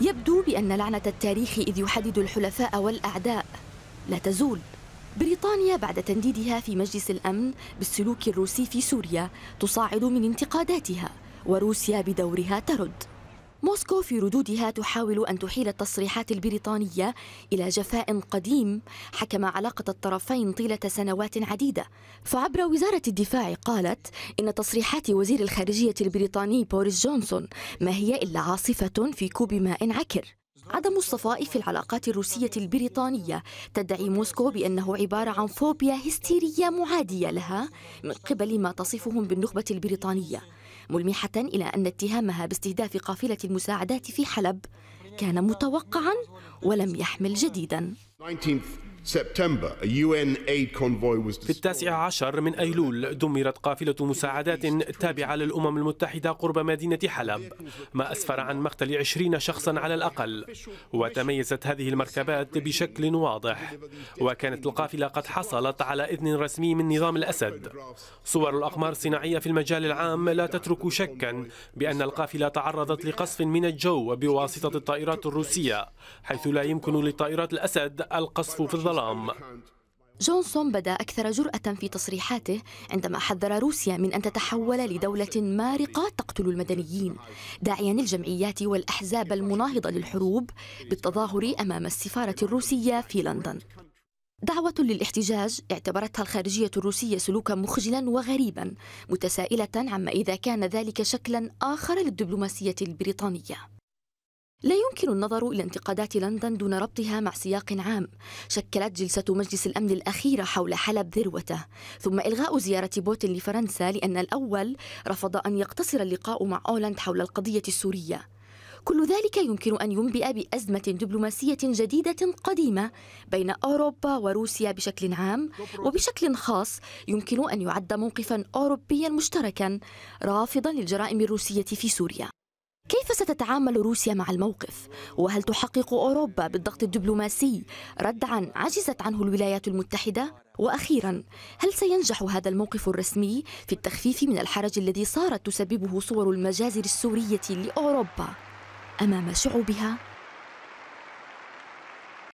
يبدو بأن لعنة التاريخ إذ يحدد الحلفاء والأعداء لا تزول بريطانيا بعد تنديدها في مجلس الأمن بالسلوك الروسي في سوريا تصاعد من انتقاداتها وروسيا بدورها ترد موسكو في ردودها تحاول أن تحيل التصريحات البريطانية إلى جفاء قديم حكم علاقة الطرفين طيلة سنوات عديدة فعبر وزارة الدفاع قالت إن تصريحات وزير الخارجية البريطاني بوريس جونسون ما هي إلا عاصفة في كوب ماء عكر عدم الصفاء في العلاقات الروسية البريطانية تدعي موسكو بأنه عبارة عن فوبيا هستيرية معادية لها من قبل ما تصفهم بالنخبة البريطانية ملمحة إلى أن اتهامها باستهداف قافلة المساعدات في حلب كان متوقعا ولم يحمل جديدا في التاسع عشر من أيلول دمرت قافلة مساعدات تابعة للأمم المتحدة قرب مدينة حلب ما أسفر عن مقتل عشرين شخصا على الأقل وتميزت هذه المركبات بشكل واضح وكانت القافلة قد حصلت على إذن رسمي من نظام الأسد صور الأقمار الصناعية في المجال العام لا تترك شكا بأن القافلة تعرضت لقصف من الجو بواسطة الطائرات الروسية حيث لا يمكن لطائرات الأسد القصف في الظلام الظلام جونسون بدا أكثر جرأة في تصريحاته عندما حذر روسيا من أن تتحول لدولة مارقة تقتل المدنيين داعيا الجمعيات والأحزاب المناهضة للحروب بالتظاهر أمام السفارة الروسية في لندن دعوة للاحتجاج اعتبرتها الخارجية الروسية سلوكا مخجلا وغريبا متسائلة عما إذا كان ذلك شكلا آخر للدبلوماسية البريطانية لا يمكن النظر إلى انتقادات لندن دون ربطها مع سياق عام شكلت جلسة مجلس الأمن الأخيرة حول حلب ذروته ثم إلغاء زيارة بوتين لفرنسا لأن الأول رفض أن يقتصر اللقاء مع أولاند حول القضية السورية كل ذلك يمكن أن ينبئ بأزمة دبلوماسية جديدة قديمة بين أوروبا وروسيا بشكل عام وبشكل خاص يمكن أن يعد موقفا أوروبيا مشتركا رافضا للجرائم الروسية في سوريا كيف ستتعامل روسيا مع الموقف؟ وهل تحقق أوروبا بالضغط الدبلوماسي ردعا عجزت عنه الولايات المتحدة؟ وأخيرا هل سينجح هذا الموقف الرسمي في التخفيف من الحرج الذي صارت تسببه صور المجازر السورية لأوروبا أمام شعوبها؟